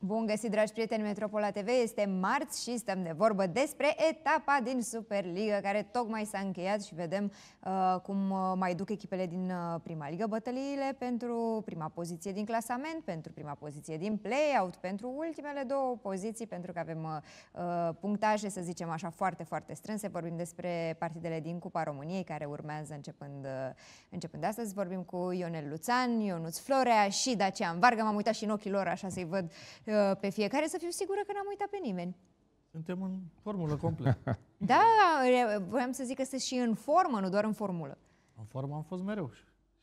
Bun găsit, dragi prieteni, Metropola TV este marți și stăm de vorbă despre etapa din Superliga care tocmai s-a încheiat și vedem uh, cum uh, mai duc echipele din uh, Prima Ligă bătăliile pentru prima poziție din clasament, pentru prima poziție din play-out, pentru ultimele două poziții, pentru că avem uh, punctaje, să zicem așa, foarte, foarte strânse. Vorbim despre partidele din Cupa României care urmează începând, uh, începând de astăzi. Vorbim cu Ionel Luțan, Ionuț Florea și Dacian Varga. M-am uitat și în ochii lor așa să-i văd Ă, pe fiecare, să fiu sigură că n-am uitat pe nimeni. Suntem în formulă completă. da, voiam să zic că sunt și în formă, nu doar în formulă. În formă am fost mereu.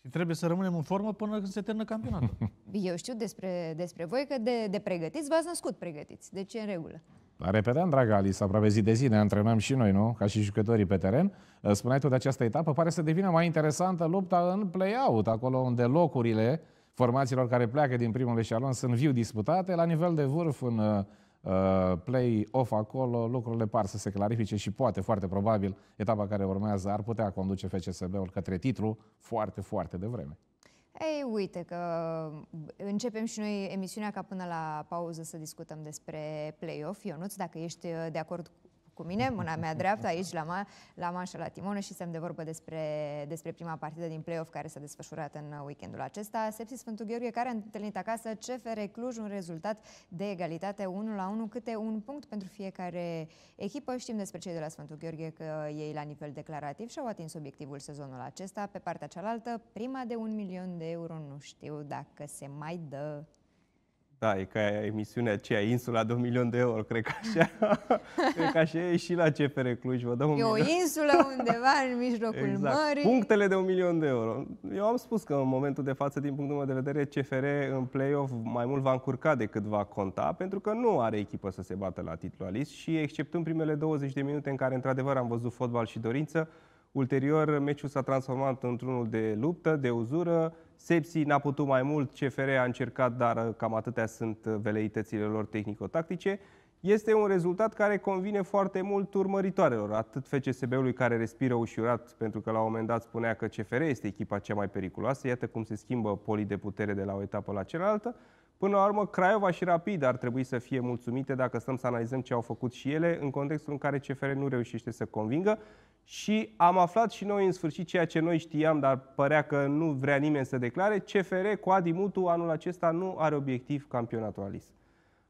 Și trebuie să rămânem în formă până când se termină campionatul. Eu știu despre, despre voi că de, de pregătiți v-ați născut pregătiți. Deci e în regulă. La repedeam, dragă Alice, aproape zi de zi ne antrenăm și noi, nu? Ca și jucătorii pe teren. Ă, spuneai tu de această etapă, pare să devină mai interesantă lupta în play-out, acolo unde locurile uh, formațiilor care pleacă din primul eșalon sunt viu disputate. La nivel de vârf, în uh, uh, play-off acolo, lucrurile par să se clarifice și poate, foarte probabil, etapa care urmează ar putea conduce FCSB-ul către titlu foarte, foarte devreme. Ei, uite că uh, începem și noi emisiunea ca până la pauză să discutăm despre play-off. Ionuț, dacă ești uh, de acord cu mine, mâna mea dreaptă, aici la, ma, la Manșa, la timonă și stăm de vorbă despre, despre prima partidă din play-off care s-a desfășurat în weekendul acesta. Sepsis Sfântul Gheorghe care a întâlnit acasă CFR Cluj, un rezultat de egalitate 1 la 1, câte un punct pentru fiecare echipă. Știm despre cei de la Sfântul Gheorghe că ei la nivel declarativ și-au atins obiectivul sezonul acesta. Pe partea cealaltă, prima de un milion de euro, nu știu dacă se mai dă. Da, e ca emisiunea aceea, Insula de un milion de euro, cred că așa, cred că așa e și la CFR Cluj. Vă dau un e milion. o insulă undeva în mijlocul exact. mării. Punctele de un milion de euro. Eu am spus că în momentul de față, din punctul meu de vedere, CFR în play-off mai mult va încurca decât va conta, pentru că nu are echipă să se bată la titlualist și exceptând primele 20 de minute în care într-adevăr am văzut fotbal și dorință, ulterior meciul s-a transformat într-unul de luptă, de uzură, Sepsi n-a putut mai mult, CFR a încercat, dar uh, cam atâtea sunt uh, veleitățile lor tehnico-tactice. Este un rezultat care convine foarte mult urmăritoarelor, atât FCSB-ului care respiră ușurat, pentru că la un moment dat spunea că CFR este echipa cea mai periculoasă, iată cum se schimbă polii de putere de la o etapă la cealaltă, Până la urmă, Craiova și Rapid ar trebui să fie mulțumite dacă stăm să analizăm ce au făcut și ele în contextul în care CFR nu reușește să convingă și am aflat și noi în sfârșit ceea ce noi știam, dar părea că nu vrea nimeni să declare, CFR cu Adi Mutu anul acesta nu are obiectiv campionatul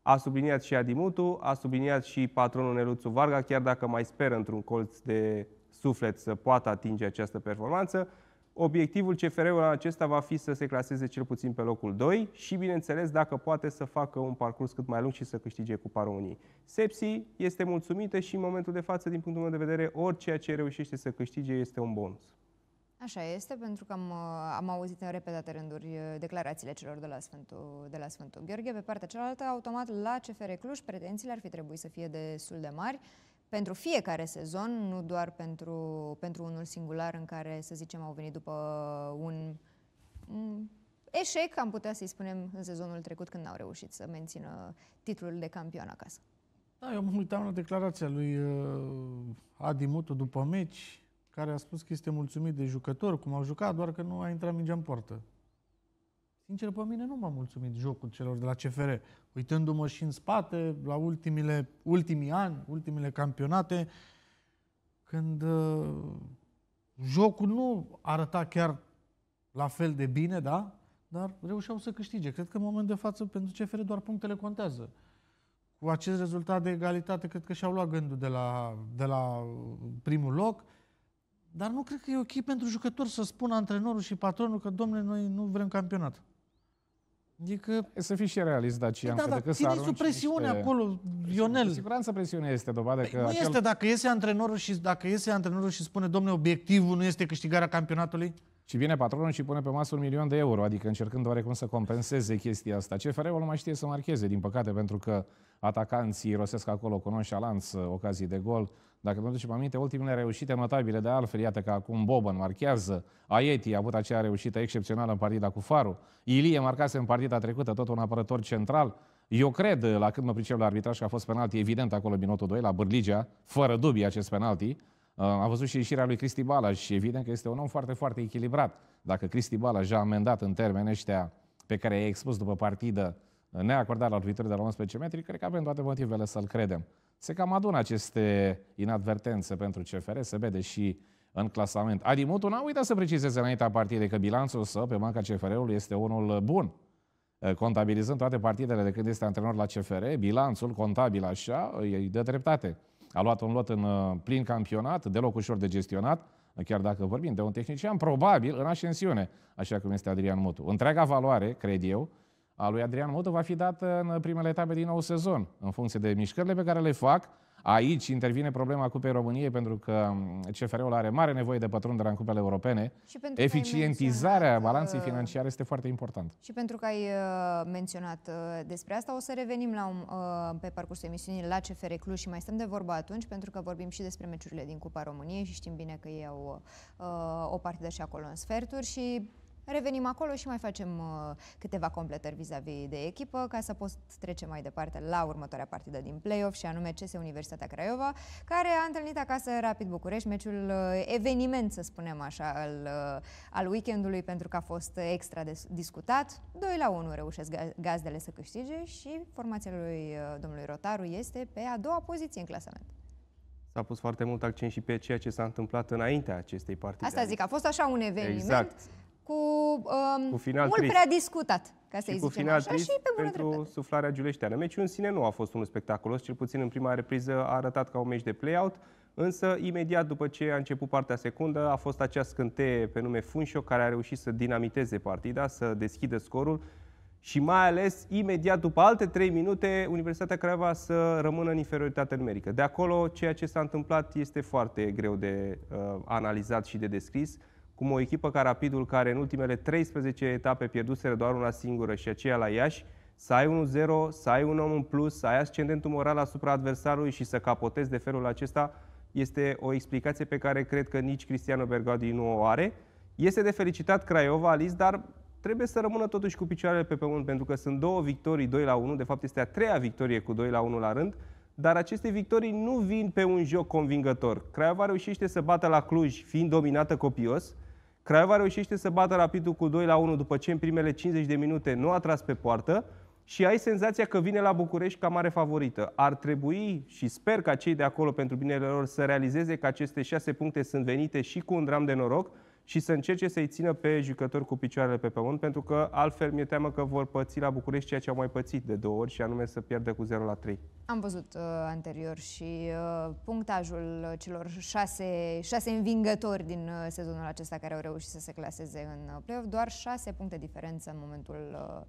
A subliniat și Adi Mutu, a subliniat și patronul Neluțu Varga, chiar dacă mai speră într-un colț de suflet să poată atinge această performanță, Obiectivul CFR-ului acesta va fi să se claseze cel puțin pe locul 2 și, bineînțeles, dacă poate să facă un parcurs cât mai lung și să câștige Cupa României. Sepsi este mulțumită și, în momentul de față, din punctul meu de vedere, orice ce reușește să câștige este un bonus. Așa este, pentru că am, uh, am auzit în repetate rânduri uh, declarațiile celor de la, Sfântul, de la Sfântul Gheorghe. Pe partea cealaltă, automat, la CFR Cluj, pretențiile ar fi trebuit să fie destul de mari pentru fiecare sezon, nu doar pentru, pentru unul singular în care, să zicem, au venit după un, un eșec, am putea să-i spunem, în sezonul trecut când n-au reușit să mențină titlul de campion acasă. Da, eu mă uitam la declarația lui uh, Adi Mutu după meci, care a spus că este mulțumit de jucători, cum au jucat, doar că nu a intrat mingea în poartă. Sincer, pe mine nu m-a mulțumit jocul celor de la CFR. Uitându-mă și în spate, la ultimile, ultimii ani, ultimile campionate, când uh, jocul nu arăta chiar la fel de bine, da? Dar reușeau să câștige. Cred că în momentul de față, pentru CFR, doar punctele contează. Cu acest rezultat de egalitate, cred că și-au luat gândul de la, de la uh, primul loc. Dar nu cred că e ok pentru jucători să spună antrenorul și patronul că, domnule, noi nu vrem campionat. Adică... Să fii și realist, Dacian, păi da, că da, decât să arunci presiune niște... acolo, Ionel. Cu siguranță presiunea este dovadă păi că... Nu acel... este, dacă iese antrenorul și, dacă iese antrenorul și spune, domne, obiectivul nu este câștigarea campionatului? Și vine patronul și pune pe masă un milion de euro, adică încercând oarecum să compenseze chestia asta. CFR-ul nu mai știe să marcheze, din păcate, pentru că atacanții rosesc acolo cu nonșalanță ocazii de gol, dacă vă aducem aminte, ultimele reușite notabile de altfel, iată că acum Boban marchează, Aieti a avut acea reușită excepțională în partida cu Faru, Ilie marcase în partida trecută tot un apărător central, eu cred, la când mă pricep la arbitraj, că a fost penalti evident acolo binotul 2, la Bârligea, fără dubii acest penalti. Uh, Am văzut și ieșirea lui Cristi Balaj și evident că este un om foarte, foarte echilibrat. Dacă Cristi Balaj a amendat în termeni ăștia pe care i-a expus după partidă uh, neacordat la lovitură de la 11 metri, cred că avem toate motivele să-l credem se cam adună aceste inadvertențe pentru CFR, se vede și în clasament. Adi Mutu n-a uitat să precizeze înaintea partidei că bilanțul său pe banca CFR-ului este unul bun. Eh, contabilizând toate partidele de când este antrenor la CFR, bilanțul contabil așa îi dă dreptate. A luat un lot în eh, plin campionat, deloc ușor de gestionat, chiar dacă vorbim de un tehnician, probabil în ascensiune, așa cum este Adrian Mutu. Întreaga valoare, cred eu, a lui Adrian Mută va fi dată în primele etape din nou sezon, în funcție de mișcările pe care le fac. Aici intervine problema Cupei României, pentru că mm, CFR-ul are mare nevoie de pătrundere în cupele europene. Și Eficientizarea balanței uh, financiare este foarte importantă. Și pentru că ai uh, menționat uh, despre asta, o să revenim la un, pe parcursul emisiunii la CFR Cluj și mai stăm de vorba atunci, pentru că vorbim și despre meciurile din Cupa României și știm bine că ei au o partidă și acolo în sferturi și Revenim acolo și mai facem uh, câteva completări vis-a-vis -vis de echipă ca să poți trece mai departe la următoarea partidă din play-off și anume CS Universitatea Craiova, care a întâlnit acasă Rapid București, meciul uh, eveniment, să spunem așa, al, uh, al weekendului pentru că a fost extra de discutat. 2 la 1 reușesc gazdele să câștige și formația lui uh, domnului Rotaru este pe a doua poziție în clasament. S-a pus foarte mult accent și pe ceea ce s-a întâmplat înaintea acestei partide. Asta zic, a fost așa un eveniment. Exact cu, um, cu final mult trist. prea discutat, ca să-i zicem final așa, și pe pentru dreptate. suflarea giuleșteană. Meciul în sine nu a fost unul spectaculos, cel puțin în prima repriză a arătat ca un meci de play-out, însă imediat după ce a început partea secundă a fost acea scânteie pe nume Funșo care a reușit să dinamiteze partida, să deschidă scorul și mai ales imediat după alte trei minute Universitatea Craiova să rămână în inferioritate numerică. De acolo ceea ce s-a întâmplat este foarte greu de uh, analizat și de descris cum o echipă ca Rapidul, care în ultimele 13 etape pierduseră doar una singură și aceea la Iași, să ai 1-0, să ai un om în plus, să ai ascendentul moral asupra adversarului și să capotezi de felul acesta, este o explicație pe care cred că nici Cristiano Bergadi nu o are. Este de felicitat Craiova, Alice, dar trebuie să rămână totuși cu picioarele pe pământ, pentru că sunt două victorii 2 la 1, de fapt este a treia victorie cu 2 la 1 la rând, dar aceste victorii nu vin pe un joc convingător. Craiova reușește să bată la Cluj, fiind dominată copios, Craiova reușește să bată rapidul cu 2 la 1 după ce în primele 50 de minute nu a tras pe poartă și ai senzația că vine la București ca mare favorită. Ar trebui și sper ca cei de acolo pentru binele lor să realizeze că aceste șase puncte sunt venite și cu un dram de noroc, și să încerce să-i țină pe jucători cu picioarele pe pământ, pentru că altfel mi-e teamă că vor păți la București ceea ce au mai pățit de două ori și anume să pierde cu 0 la 3. Am văzut uh, anterior și uh, punctajul celor șase, șase învingători din uh, sezonul acesta care au reușit să se claseze în uh, play-off, doar șase puncte diferență în momentul uh,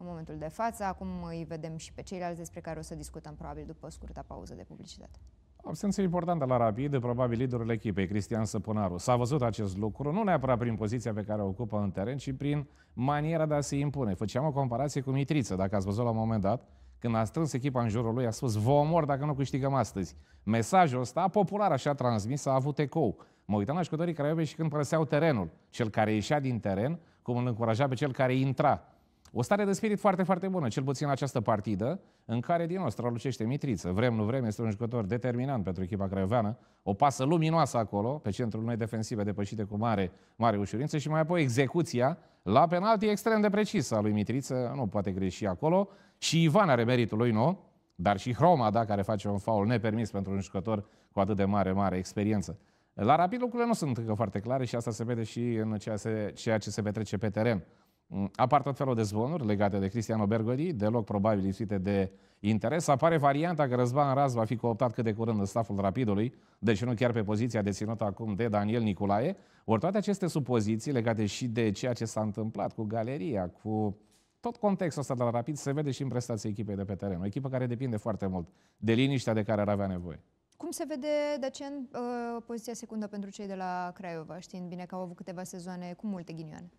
în momentul de față. Acum îi vedem și pe ceilalți despre care o să discutăm probabil după scurta pauză de publicitate. Absență importantă la Rapid, probabil liderul echipei, Cristian Săpunaru. S-a văzut acest lucru, nu neapărat prin poziția pe care o ocupă în teren, ci prin maniera de a se impune. Făceam o comparație cu Mitriță, dacă ați văzut la un moment dat, când a strâns echipa în jurul lui, a spus, vă omor dacă nu câștigăm astăzi. Mesajul ăsta, popular așa transmis, a avut ecou. Mă uitam la jucătorii Craiovei și când părăseau terenul. Cel care ieșea din teren, cum îl încuraja pe cel care intra. O stare de spirit foarte, foarte bună, cel puțin în această partidă, în care din nou strălucește Mitriță. Vrem, nu vrem, este un jucător determinant pentru echipa craioveană. O pasă luminoasă acolo, pe centrul noi defensive, depășite cu mare, mare ușurință și mai apoi execuția la penalti extrem de precisă a lui Mitriță, nu poate greși acolo. Și Ivan are meritul lui nou, dar și Hroma, da, care face un faul nepermis pentru un jucător cu atât de mare, mare experiență. La rapid lucrurile nu sunt încă foarte clare și asta se vede și în ceea ce se petrece pe teren. Mm, apar tot felul de zvonuri legate de Cristiano Bergodi, deloc probabil lipsite de interes. Apare varianta că Răzvan Raz va fi cooptat cât de curând în staful Rapidului, deci nu chiar pe poziția deținută acum de Daniel Niculae. Ori toate aceste supoziții legate și de ceea ce s-a întâmplat cu galeria, cu tot contextul ăsta de la Rapid se vede și în prestația echipei de pe teren. O echipă care depinde foarte mult de liniștea de care ar avea nevoie. Cum se vede Dacian uh, poziția secundă pentru cei de la Craiova, știind bine că au avut câteva sezoane cu multe ghinioane?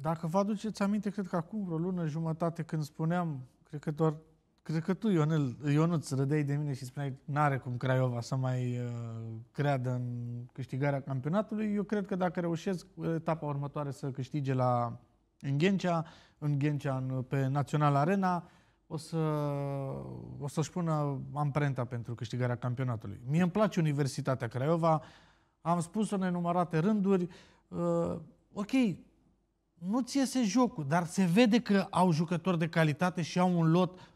Dacă vă aduceți aminte, cred că acum vreo lună jumătate când spuneam, cred că doar Cred că tu, Ionel, Ionuț, rădeai de mine și spuneai, n-are cum Craiova să mai uh, creadă în câștigarea campionatului. Eu cred că dacă reușesc etapa următoare să câștige la în Ghencea, în Ghencea, în, pe Național Arena, o, să, o să-și pună amprenta pentru câștigarea campionatului. Mie îmi place Universitatea Craiova, am spus-o în enumărate rânduri, uh, ok, nu ți iese jocul, dar se vede că au jucători de calitate și au un lot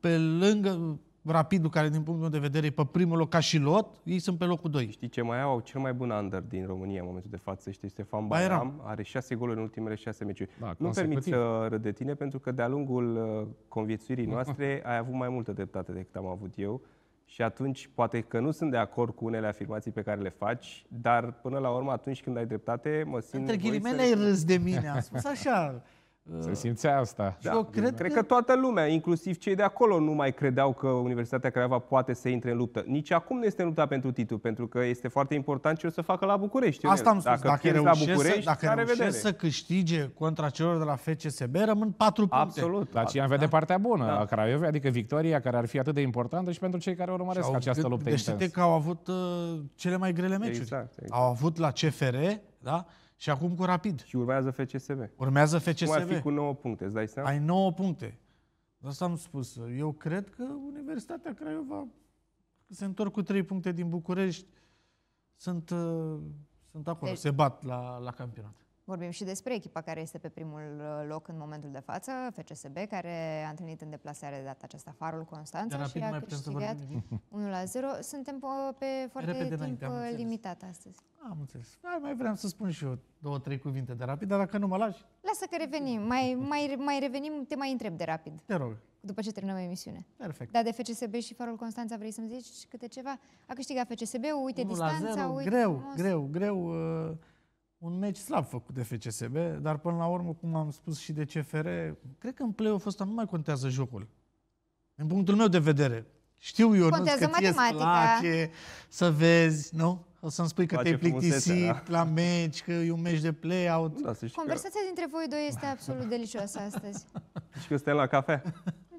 pe lângă Rapidul, care din punctul meu de vedere e pe primul loc ca și lot, ei sunt pe locul 2. Știi ce mai au? Cel mai bun under din România în momentul de față, știi, Stefan Bayram, are 6 goluri în ultimele 6 meciuri. Da, nu permit să râd de tine, pentru că de-a lungul uh, conviețuirii mm. noastre ai avut mai multă dreptate decât am avut eu și atunci, poate că nu sunt de acord cu unele afirmații pe care le faci, dar până la urmă, atunci când ai dreptate, mă simt... Între ghilimele ai râs de mine, am spus așa. Se uh, simțea asta. Da. Eu cred, cred că... că toată lumea, inclusiv cei de acolo, nu mai credeau că Universitatea Craiova poate să intre în luptă. Nici acum nu este în lupta pentru titlu, pentru că este foarte important ce o să facă la București. Asta am spus. Dacă, dacă reușesc, la București, dacă dacă reușesc să câștige contra celor de la FCSB, rămân patru puncte. Absolut. La cine vede da. partea bună da. a Craiovei, adică victoria care ar fi atât de importantă și pentru cei care urmăresc și această luptă intensă. că au avut uh, cele mai grele meciuri. Exact, exact. Au avut la CFR, da? Și acum cu Rapid. Și urmează FCSB. Urmează FCSB. Cum ar fi cu 9 puncte, îți dai seama? Ai 9 puncte. asta am spus. Eu cred că Universitatea Craiova se întorc cu 3 puncte din București. Sunt, uh, sunt acolo, deci... se bat la, la campionat. Vorbim și despre echipa care este pe primul uh, loc în momentul de față, FCSB, care a întâlnit în deplasare de data aceasta Farul Constanța și a câștigat 1 la 0. Suntem uh, pe foarte Repede timp uh, înainte, limitat astăzi. Am înțeles. Mai, mai vreau să spun și eu două, trei cuvinte de rapid, dar dacă nu mă lași... Lasă că revenim. Mai, mai, mai revenim, te mai întreb de rapid. Te rog. După ce terminăm emisiunea. Perfect. Dar de FCSB și Farul Constanța vrei să-mi zici câte ceva? A câștigat FCSB-ul, uite distanța, 0, uite... Greu, greu, greu, greu. Uh un meci slab făcut de FCSB, dar până la urmă, cum am spus și de CFR, cred că în play-off ăsta nu mai contează jocul. În punctul meu de vedere. Știu eu, nu, că ție place să vezi, nu? O să-mi spui că te-ai plictisit da. la meci, că e un meci de play-out. Da, Conversația că... dintre voi doi este absolut delicioasă astăzi. și că stai la cafea.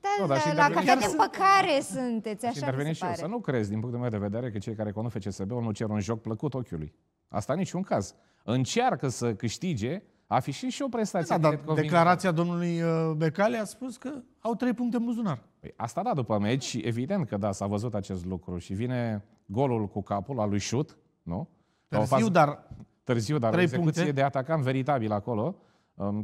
Da, da, da, la cafea de împăcare sunteți, așa și se pare. și eu, să nu crezi, din punctul meu de vedere, că cei care conduc FCSB-ul nu cer un joc plăcut ochiului. Asta niciun caz. Încearcă să câștige, afișând și o prestație. Da, dar declarația domnului uh, Becale a spus că au trei puncte în buzunar. Păi asta da, după meci, evident că da, s-a văzut acest lucru și vine golul cu capul al lui Șut, nu? Târziu, dar... Târziu, dar execuție puncte. de atacant veritabil acolo.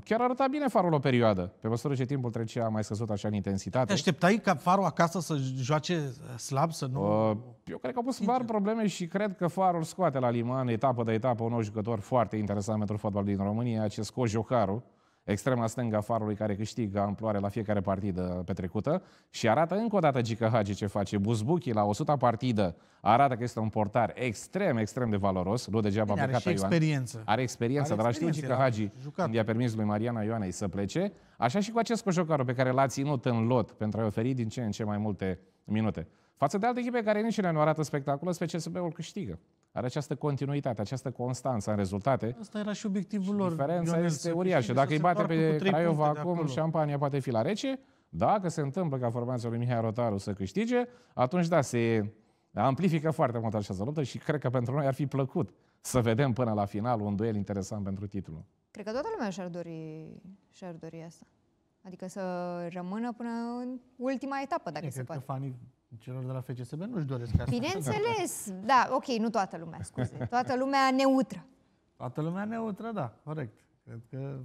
Chiar arăta bine farul o perioadă. Pe măsură ce timpul trecea, a mai scăzut așa în intensitate. Te așteptai ca farul acasă să joace uh, slab, să nu... Uh, eu cred că au pus mari probleme și cred că farul scoate la liman, etapă de etapă, un nou jucător foarte interesant pentru fotbal din România, acest Cojocaru, extrema stânga farului care câștigă amploare la fiecare partidă petrecută și arată încă o dată Gică Hagi ce face. Buzbuchi la 100 partidă arată că este un portar extrem, extrem de valoros. Nu degeaba Bine, are și experiență. Are experiență, are dar știu Gică Hagi când i-a permis lui Mariana Ioanei să plece. Așa și cu acest cojocaru pe care l-a ținut în lot pentru a-i oferi din ce în ce mai multe minute. Față de alte echipe care nici nu arată spectaculos, FCSB-ul câștigă. Dar această continuitate, această constanță în rezultate... Asta era și obiectivul și lor. Diferența Ionel, este uriașă. Dacă îi bate pe Craiova acum, șampania poate fi la rece. Dacă se întâmplă ca formația lui Mihai Rotaru să câștige, atunci da, se amplifică foarte mult această luptă și cred că pentru noi ar fi plăcut să vedem până la final un duel interesant pentru titlu. Cred că toată lumea și-ar dori, și-ar dori asta. Adică să rămână până în ultima etapă, dacă e, se cred poate. Că fanii Celor de la FCSB nu-și doresc asta. Bineînțeles, da, ok, nu toată lumea, scuze. Toată lumea neutră. Toată lumea neutră, da, corect. Cred că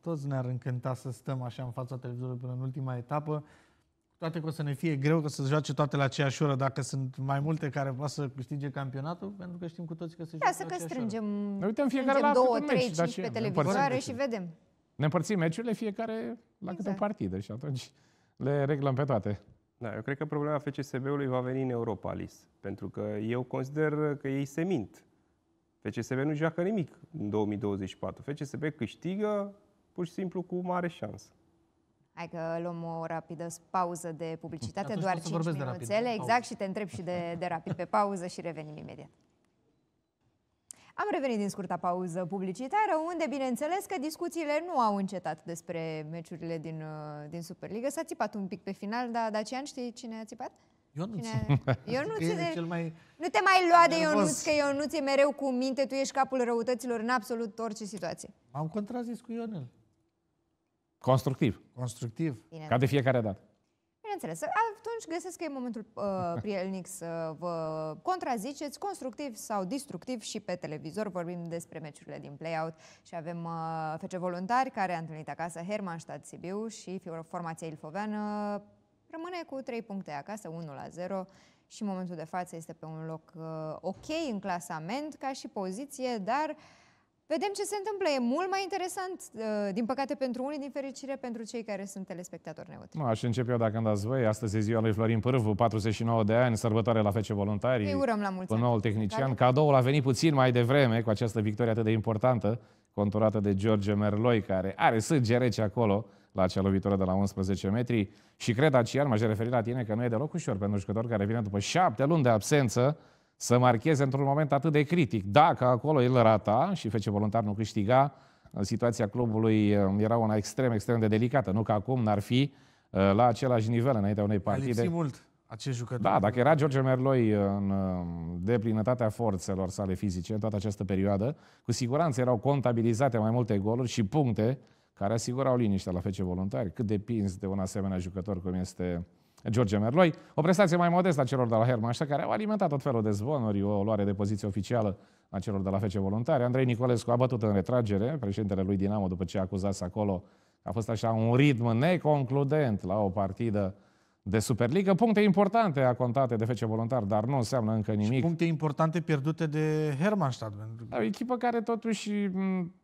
toți ne-ar încânta să stăm așa în fața televizorului până în ultima etapă, toate că o să ne fie greu că să joace toate la aceeași oră, dacă sunt mai multe care poate să câștige campionatul, pentru că știm cu toți că se joacă să că strângem, ne uităm fiecare la două, trei, cinci pe televizoare și vedem. Ne împărțim meciurile fiecare la exact. câte o partidă și atunci le reglăm pe toate. Da, eu cred că problema FCSB-ului va veni în Europa, Alice. Pentru că eu consider că ei se mint. FCSB nu joacă nimic în 2024. FCSB câștigă pur și simplu cu mare șansă. Hai că luăm o rapidă pauză de publicitate, Atunci doar 5 minuțele, exact, pauză. și te întreb și de, de rapid pe pauză și revenim imediat. Am revenit din scurta pauză publicitară, unde, bineînțeles, că discuțiile nu au încetat despre meciurile din, uh, din Superliga. S-a țipat un pic pe final, dar Dacian știi cine a țipat? Ionuț. Ionuț e cel mai Nu te mai lua de nervos. Ionuț, că Ionuț e mereu cu minte, tu ești capul răutăților în absolut orice situație. M-am contrazis cu Ionel. Constructiv. Constructiv. Bine. Ca de fiecare dată. Bineînțeles atunci găsesc că e momentul uh, prielnic să vă contraziceți constructiv sau destructiv și pe televizor. Vorbim despre meciurile din play-out și avem uh, fece Voluntari care a întâlnit acasă Stad Sibiu și formația ilfoveană uh, rămâne cu 3 puncte acasă, 1 la 0 și în momentul de față este pe un loc uh, ok în clasament ca și poziție, dar uh, Vedem ce se întâmplă. E mult mai interesant, uh, din păcate pentru unii, din fericire pentru cei care sunt telespectatori neutri. Nu, aș începe eu dacă îmi dați voi. Astăzi e ziua lui Florin Pârvu, 49 de ani, sărbătoare la Fece Voluntarii. Îi urăm la mulți noul tehnician. Care... Cadoul a venit puțin mai devreme cu această victorie atât de importantă, conturată de George Merloi, care are sânge rece acolo la acea lovitură de la 11 metri. Și cred, Acian, m-aș referi la tine că nu e deloc ușor pentru jucător care vine după șapte luni de absență să marcheze într-un moment atât de critic. Dacă acolo el rata și face Voluntar nu câștiga, situația clubului uh, era una extrem, extrem de delicată. Nu că acum n-ar fi uh, la același nivel înaintea unei partide. A mult acest jucător. Da, dacă era George Merloi în uh, deplinătatea forțelor sale fizice în toată această perioadă, cu siguranță erau contabilizate mai multe goluri și puncte care asigurau liniștea la fece Voluntari. Cât depinzi de un asemenea jucător cum este uh, George Merloi, o prestație mai modestă a celor de la Hermannstadt, care au alimentat tot felul de zvonuri, o luare de poziție oficială a celor de la Fece Voluntare. Andrei Nicolescu a bătut în retragere, președintele lui Dinamo, după ce a acuzat acolo, a fost așa un ritm neconcludent la o partidă uh, de superliga. Puncte importante acontate de FC Voluntar, dar nu înseamnă încă nimic. Și puncte importante pierdute de Hermannstadt. Da, o echipă care totuși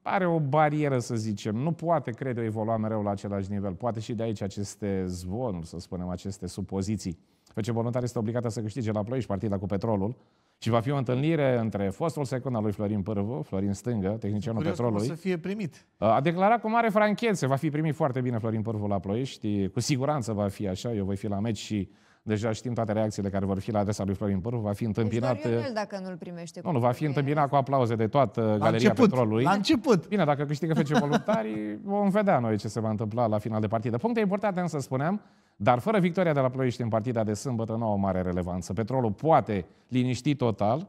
are o barieră, să zicem. Nu poate, cred eu, evolua mereu la același nivel. Poate și de aici aceste zvonuri, să spunem, aceste supoziții. FC Voluntar este obligată să câștige la Ploiești partida cu Petrolul și va fi o întâlnire între fostul secund al lui Florin Pârvu, Florin Stângă, tehnicianul petrolului. să fie primit. A declarat cu mare franchețe, va fi primit foarte bine Florin Pârvu la Ploiești, cu siguranță va fi așa, eu voi fi la meci și deja știm toate reacțiile care vor fi la adresa lui Florin Pârvu, va fi deci întâmpinat... Deci el, eh, dacă nu-l primește. Nu, nu, va fi întâmpinat cu aplauze de toată la Galeria început, Petrolului. La început! Bine, dacă câștigă fece voluntari, vom vedea noi ce se va întâmpla la final de partidă. Puncte importante, însă, spuneam, dar fără victoria de la Ploiești în partida de sâmbătă nu au o mare relevanță. Petrolul poate liniști total,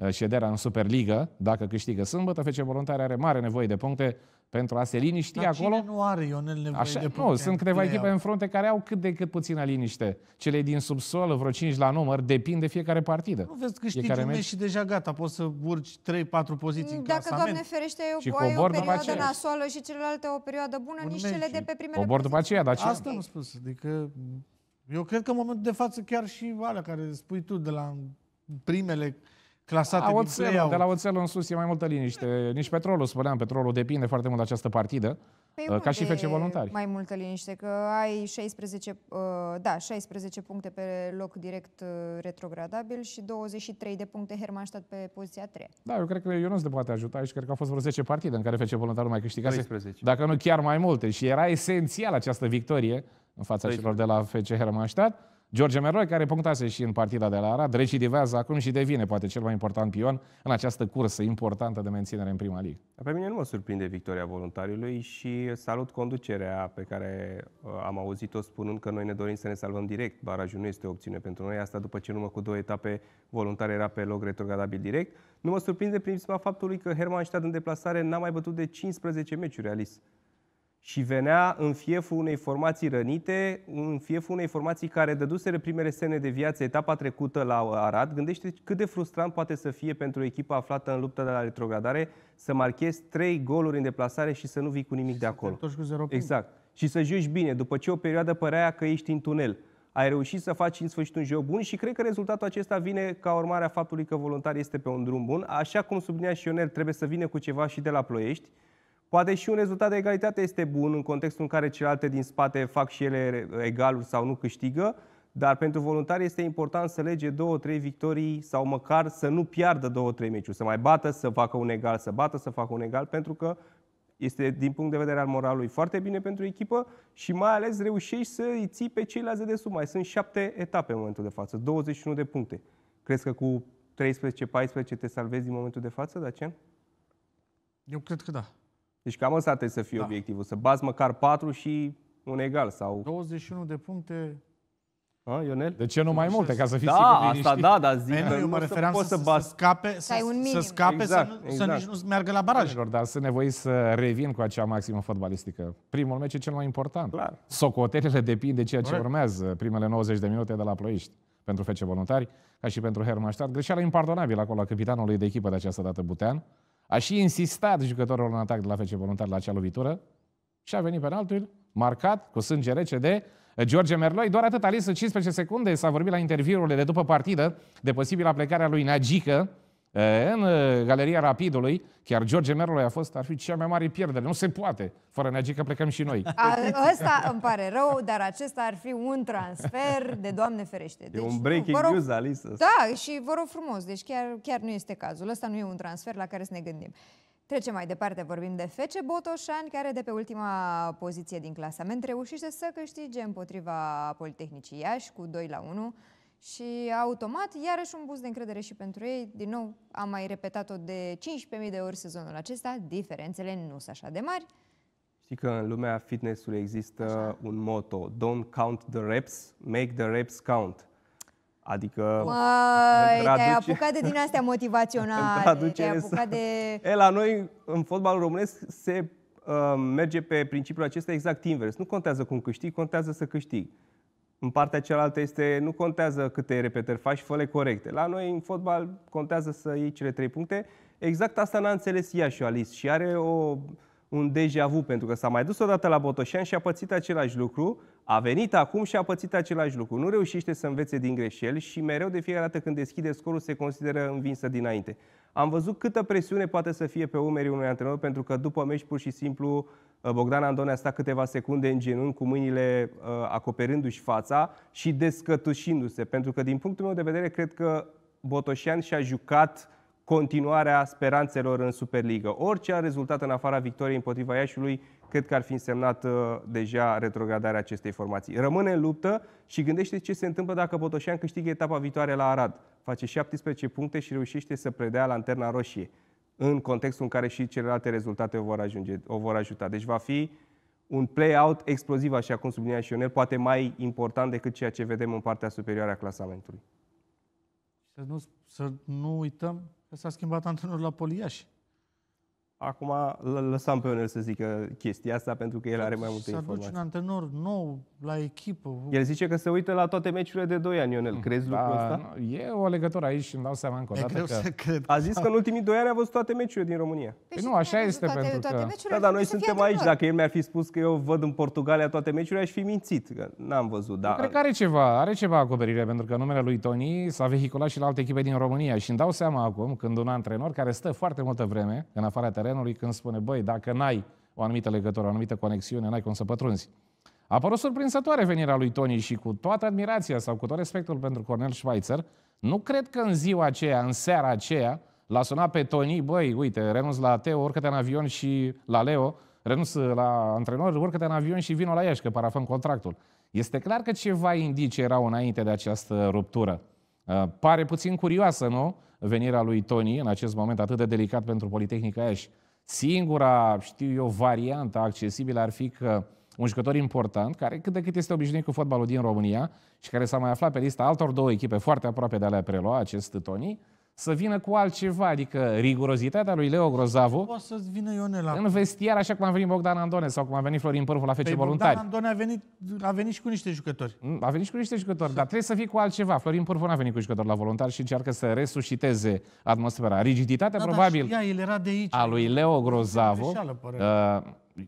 Eh, șederea în Superligă, dacă câștigă sâmbătă, fece Voluntari are mare nevoie de puncte pentru a se liniști Dar acolo. Cine nu are Ionel nevoie Așa, de puncte? Nu, sunt câteva echipe au. în frunte care au cât de cât puțină liniște. Cele din subsol, vreo 5 la număr, depind de fiecare partidă. Nu vezi, câștigi un meci și deja gata, poți să urci 3-4 poziții în Dacă, clasament. Doamne ferește, eu și ai o perioadă nasoală și celelalte o perioadă bună, un nici cele de pe primele Cobor după aceea, dar ce? Asta am spus, adică eu cred că în momentul de față chiar și alea care spui tu de la primele clasate A, oțelul, din De la oțelul în sus e mai multă liniște. Nici petrolul, spuneam, petrolul depinde foarte mult de această partidă, păi ca și fece voluntari. mai multă liniște, că ai 16, uh, da, 16 puncte pe loc direct uh, retrogradabil și 23 de puncte Hermannstadt pe poziția 3. Da, eu cred că eu nu se poate ajuta aici, cred că au fost vreo 10 partide în care fece voluntarul mai câștigat. 13. dacă nu chiar mai multe. Și era esențial această victorie în fața 13. celor de la FC Hermannstadt. George Meroi, care punctase și în partida de la Arad, recidivează acum și devine poate cel mai important pion în această cursă importantă de menținere în prima ligă. Pe mine nu mă surprinde victoria voluntariului și salut conducerea pe care uh, am auzit-o spunând că noi ne dorim să ne salvăm direct. Barajul nu este o opțiune pentru noi, asta după ce numai cu două etape voluntar era pe loc retrogradabil direct. Nu mă surprinde prin faptului că Herman Stad în deplasare n-a mai bătut de 15 meciuri, Alice și venea în fieful unei formații rănite, în fieful unei formații care dăduseră primele semne de viață etapa trecută la Arad. Gândește cât de frustrant poate să fie pentru echipa aflată în lupta de la retrogradare să marchezi trei goluri în deplasare și să nu vii cu nimic și de acolo. exact. Și să joci bine, după ce o perioadă părea că ești în tunel. Ai reușit să faci în sfârșit un joc bun și cred că rezultatul acesta vine ca urmare a faptului că voluntar este pe un drum bun. Așa cum sublinia și Ionel, trebuie să vină cu ceva și de la Ploiești. Poate și un rezultat de egalitate este bun în contextul în care celelalte din spate fac și ele egaluri sau nu câștigă, dar pentru voluntari este important să lege două, trei victorii sau măcar să nu piardă două, trei meciuri, să mai bată, să facă un egal, să bată, să facă un egal, pentru că este din punct de vedere al moralului foarte bine pentru echipă și mai ales reușești să îi ții pe ceilalți de, de sub. Mai sunt șapte etape în momentul de față, 21 de puncte. Crezi că cu 13-14 te salvezi din momentul de față, Dacian? Eu cred că da. Deci cam asta trebuie să fie da. obiectivul, să bați măcar 4 și un egal. sau. 21 de puncte a, Ionel? De ce nu mai multe, ca să fii da, sigur asta, da, da, zic. Nu, eu mă referam să, să, să, scape, să, să, să scape exact, să, nu, exact. să nici nu meargă la baraj. Dar sunt nevoi să revin cu acea maximă fotbalistică. Primul meci e cel mai important. Clar. Socotelele depind de ceea ce Correct. urmează primele 90 de minute de la Ploiești pentru fece voluntari, ca și pentru Hermannstadt. Greșeala impardonabilă acolo a capitanului de echipă de această dată, Butean, a și insistat jucătorul în atac de la FC Voluntar la acea lovitură și a venit penaltul marcat cu sânge rece de George Merloi. Doar atât a lins în 15 secunde. S-a vorbit la interviurile de după partidă de posibila plecarea lui Nagică în Galeria Rapidului, chiar George Merlo a fost, ar fi cea mai mare pierdere. Nu se poate, fără neagică plecăm și noi. A, ăsta îmi pare rău, dar acesta ar fi un transfer de Doamne ferește. Deci, e un deci, breaking rog, news, Alisa. Da, și vă rog frumos, deci chiar, chiar nu este cazul. Ăsta nu e un transfer la care să ne gândim. Trecem mai departe, vorbim de Fece Botoșan care de pe ultima poziție din clasament reușește să câștige împotriva Politehnicii Iași cu 2 la 1 și automat, iarăși un boost de încredere și pentru ei. Din nou, am mai repetat-o de 15.000 de ori sezonul acesta, diferențele nu sunt așa de mari. Știi că în lumea fitness-ului există așa. un moto, don't count the reps, make the reps count. Adică... Măi, traduce... te-ai apucat de din astea motivaționale, te-ai exact. apucat de... E, la noi, în fotbalul românesc, se uh, merge pe principiul acesta exact invers. Nu contează cum câștigi, contează să câștigi. În partea cealaltă este, nu contează câte repetări faci, fă corecte. La noi, în fotbal, contează să iei cele trei puncte. Exact asta n-a înțeles și Alice și are o, un deja vu, pentru că s-a mai dus odată la Botoșan și a pățit același lucru, a venit acum și a pățit același lucru. Nu reușește să învețe din greșeli și mereu de fiecare dată când deschide scorul se consideră învinsă dinainte. Am văzut câtă presiune poate să fie pe umerii unui antrenor, pentru că după meci pur și simplu uh, Bogdan Andone a stat câteva secunde în genunchi cu mâinile uh, acoperindu-și fața și descătușindu-se. Pentru că, din punctul meu de vedere, cred că Botoșan și-a jucat continuarea speranțelor în Superliga. Orice a rezultat în afara victoriei împotriva Iașiului cred că ar fi însemnat uh, deja retrogradarea acestei formații. Rămâne în luptă și gândește ce se întâmplă dacă Botoșan câștigă etapa viitoare la Arad. Face 17 puncte și reușește să predea lanterna roșie, în contextul în care și celelalte rezultate o vor, ajunge, o vor ajuta. Deci va fi un play-out exploziv, așa cum sublinia și Ionel, poate mai important decât ceea ce vedem în partea superioară a clasamentului. Să nu, să nu uităm că s-a schimbat antrenorul la Poliași. Acum lăsăm pe unul să zică chestia asta pentru că el are mai multe informații. Să aduci un antrenor nou la echipă. El zice că se uită la toate meciurile de 2 ani, Ionel. Crezi da, lucrul ăsta? E o legătură aici și îmi dau seama încă o dată că... A zis că în ultimii 2 ani a văzut toate meciurile din România. Păi, păi nu, așa este pentru că... da, dar noi suntem aici. Dacă el mi-ar fi spus că eu văd în Portugalia toate meciurile, aș fi mințit. Că n-am văzut, da. Cred că are ceva, are ceva acoperire, pentru că numele lui Tony s-a vehiculat și la alte echipe din România. Și îmi dau seama acum, când un antrenor care stă foarte multă vreme în afara terenului, terenului când spune, băi, dacă n-ai o anumită legătură, o anumită conexiune, n-ai cum să pătrunzi. A părut surprinzătoare venirea lui Tony și cu toată admirația sau cu tot respectul pentru Cornel Schweitzer, nu cred că în ziua aceea, în seara aceea, l-a sunat pe Tony, băi, uite, renunț la Teo, urcă în avion și la Leo, renunț la antrenor, urcă în avion și vino la Iași, că parafăm contractul. Este clar că ceva indice erau înainte de această ruptură. Uh, pare puțin curioasă, nu? Venirea lui Tony în acest moment atât de delicat pentru Politehnica Iași. Singura, știu eu, variantă accesibilă ar fi că un jucător important, care cât de cât este obișnuit cu fotbalul din România și care s-a mai aflat pe lista altor două echipe foarte aproape de a le prelua, acest Tony, să vină cu altceva, adică rigurozitatea lui Leo Grozavu. Poate să vină Ionela. În vestiar, așa cum a venit Bogdan Andone sau cum a venit Florin Părful la fece păi Voluntari. Bogdan Andone a venit, a venit și cu niște jucători. Mm, a venit și cu niște jucători, să... dar trebuie să fie cu altceva. Florin Părful a venit cu jucători la voluntari și încearcă să resusciteze atmosfera. Rigiditatea, da, probabil, da, ea, el era de aici, a lui Leo Grozavu. Uh,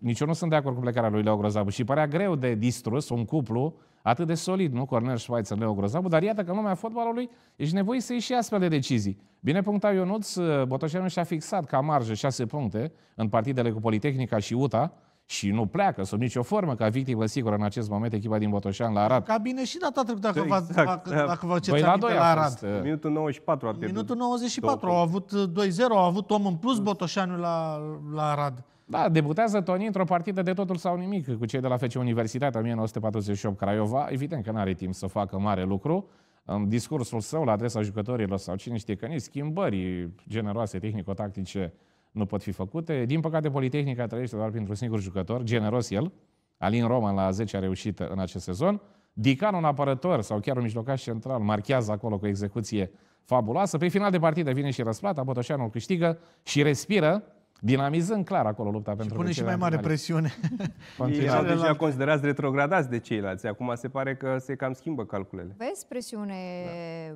nici eu nu sunt de acord cu plecarea lui Leo Grozavu și părea greu de distrus un cuplu atât de solid, nu? Cornel Schweitzer, Leo Grozabu, dar iată că în lumea fotbalului ești nevoit să ieși astfel de decizii. Bine punctat Ionuț, uh, Botoșanu și-a fixat ca marjă 6 puncte în partidele cu Politehnica și UTA, și nu pleacă sub nicio formă ca victimă sigură în acest moment echipa din Botoșan la Arad. Ca bine și data trecută, dacă, exact. va, dacă, da. dacă vă ceți păi la, la Arad. Fost, uh... Minutul 94 a Minutul 94, au avut 2-0, uh, au avut om în plus Botoșanul la, la Arad. Da, debutează Toni într-o partidă de totul sau nimic cu cei de la FC Universitatea 1948 Craiova. Evident că nu are timp să facă mare lucru. În discursul său la adresa jucătorilor sau cine știe că nici schimbări generoase tehnico-tactice nu pot fi făcute. Din păcate, Politehnica trăiește doar printr-un singur jucător, generos el. Alin Roman la 10 a reușit în acest sezon. Dican, un apărător sau chiar un mijlocaș central, marchează acolo cu execuție fabuloasă. Pe final de partidă vine și răsplata, Botoșanul câștigă și respiră dinamizând clar acolo lupta și pentru pune și mai mare animale. presiune. Iar deja considerați retrogradați de ceilalți. Acum se pare că se cam schimbă calculele. Vezi, presiune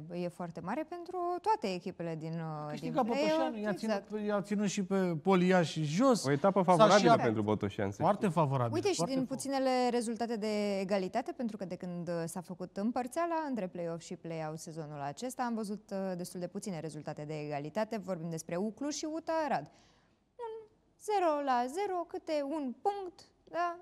da. e foarte mare pentru toate echipele din uh, Știi din că Botoșan i-a, exact. ținut, i-a ținut și pe și jos. O etapă favorabilă pentru Botoșan. Foarte favorabilă. Uite și foarte din favorabil. puținele rezultate de egalitate, pentru că de când uh, s-a făcut împărțeala între play-off și play-out sezonul acesta, am văzut uh, destul de puține rezultate de egalitate. Vorbim despre Uclu și Uta Arad. 0 la 0, câte un punct, da?